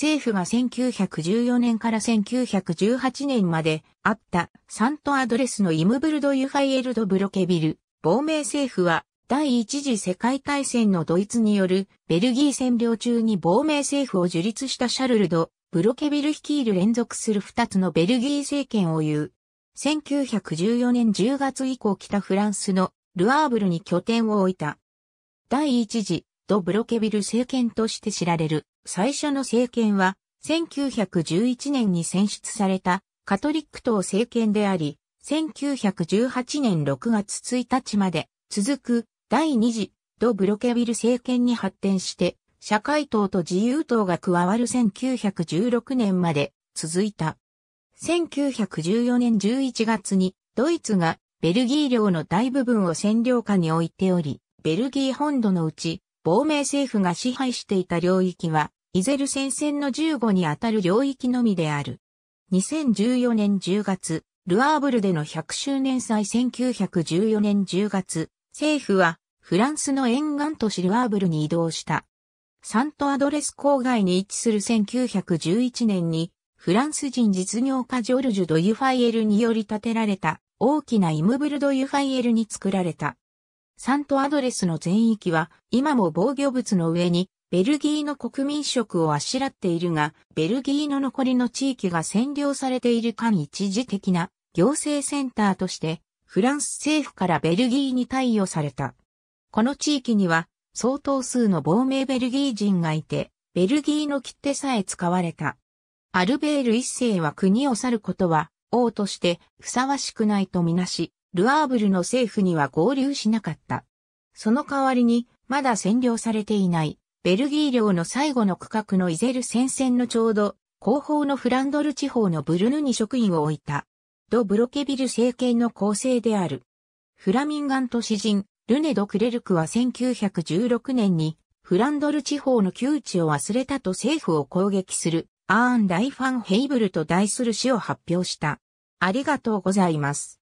政府が1914年から1918年まであったサントアドレスのイムブルド・ユハイエルド・ブロケビル、亡命政府は第一次世界大戦のドイツによるベルギー占領中に亡命政府を樹立したシャルルド・ブロケビル率いる連続する二つのベルギー政権を言う。1914年10月以降北フランスのルアーブルに拠点を置いた。第一次ド・ブロケビル政権として知られる最初の政権は、1911年に選出されたカトリック党政権であり、1918年6月1日まで続く第2次ド・ブロケビル政権に発展して、社会党と自由党が加わる1916年まで続いた。1914年11月にドイツがベルギー領の大部分を占領下に置いており、ベルギー本土のうち亡命政府が支配していた領域はイゼル戦線の15にあたる領域のみである。2014年10月、ルアーブルでの100周年祭1914年10月、政府はフランスの沿岸都市ルアーブルに移動した。サントアドレス郊外に位置する1911年に、フランス人実業家ジョルジュ・ド・ユファイエルにより建てられた大きなイムブル・ド・ユファイエルに作られた。サントアドレスの全域は今も防御物の上にベルギーの国民食をあしらっているが、ベルギーの残りの地域が占領されている間一時的な行政センターとしてフランス政府からベルギーに貸与された。この地域には相当数の亡命ベルギー人がいて、ベルギーの切手さえ使われた。アルベール一世は国を去ることは王としてふさわしくないとみなし、ルアーブルの政府には合流しなかった。その代わりに、まだ占領されていない、ベルギー領の最後の区画のイゼル戦線のちょうど、後方のフランドル地方のブルヌに職員を置いた、ド・ブロケビル政権の構成である。フラミンガント詩人、ルネ・ド・クレルクは1916年に、フランドル地方の窮地を忘れたと政府を攻撃する、アーン・ライファン・ヘイブルと題する詩を発表した。ありがとうございます。